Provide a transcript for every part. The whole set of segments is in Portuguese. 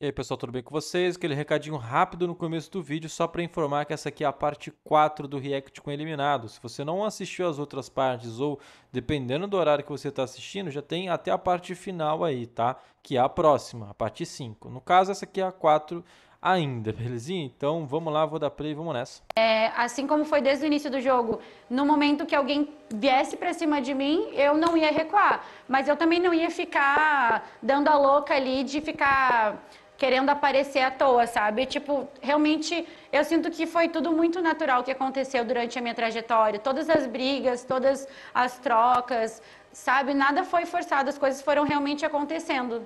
E aí pessoal, tudo bem com vocês? Aquele recadinho rápido no começo do vídeo só para informar que essa aqui é a parte 4 do React com Eliminado. Se você não assistiu as outras partes ou dependendo do horário que você está assistindo, já tem até a parte final aí, tá? Que é a próxima, a parte 5. No caso, essa aqui é a 4 ainda, belezinha? Então vamos lá, vou dar play, vamos nessa. É, assim como foi desde o início do jogo, no momento que alguém viesse para cima de mim, eu não ia recuar. Mas eu também não ia ficar dando a louca ali de ficar querendo aparecer à toa, sabe? Tipo, realmente eu sinto que foi tudo muito natural que aconteceu durante a minha trajetória. Todas as brigas, todas as trocas, sabe? Nada foi forçado, as coisas foram realmente acontecendo.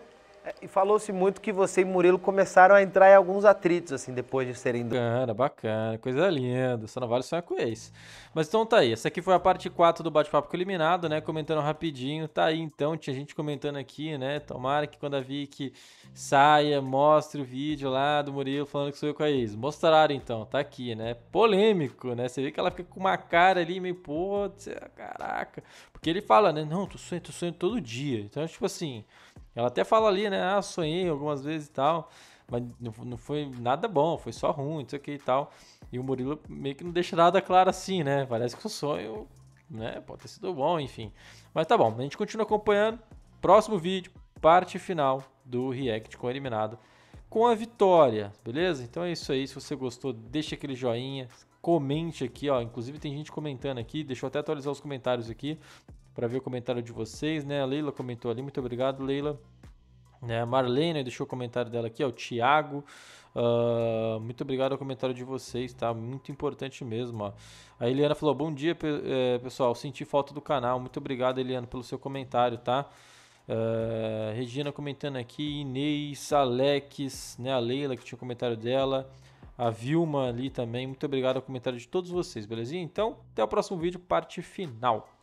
É, e falou-se muito que você e Murilo começaram a entrar em alguns atritos, assim, depois de serem... Bacana, bacana, coisa linda, vale sonhar com esse. Mas então tá aí, essa aqui foi a parte 4 do Bate-Papo com Eliminado, né, comentando rapidinho, tá aí então, tinha gente comentando aqui, né, tomara que quando a Vicky saia, mostre o vídeo lá do Murilo falando que sou eu com a ex. Mostraram então, tá aqui, né, polêmico, né, você vê que ela fica com uma cara ali meio, pô, caraca, porque ele fala, né, não, tu sonha, tu sonha todo dia, então tipo assim ela até fala ali, né? Ah, sonhei algumas vezes e tal, mas não, foi nada bom, foi só ruim, o que e tal. E o Murilo meio que não deixa nada claro assim, né? Parece que o sonho, né? Pode ter sido bom, enfim. Mas tá bom, a gente continua acompanhando. Próximo vídeo, parte final do React com o eliminado com a vitória, beleza? Então é isso aí. Se você gostou, deixa aquele joinha, comente aqui, ó. Inclusive tem gente comentando aqui, deixa eu até atualizar os comentários aqui para ver o comentário de vocês, né? A Leila comentou ali, muito obrigado, Leila. Né, a Marlene deixou o comentário dela aqui, o Thiago. Uh, muito obrigado ao comentário de vocês, tá? Muito importante mesmo. Ó. A Eliana falou: Bom dia, eh, pessoal. Senti falta do canal. Muito obrigado, Eliana, pelo seu comentário, tá? Uh, Regina comentando aqui, Inês, Alex, né, a Leila que tinha o comentário dela, a Vilma ali também. Muito obrigado ao comentário de todos vocês, belezinha? Então, até o próximo vídeo, parte final.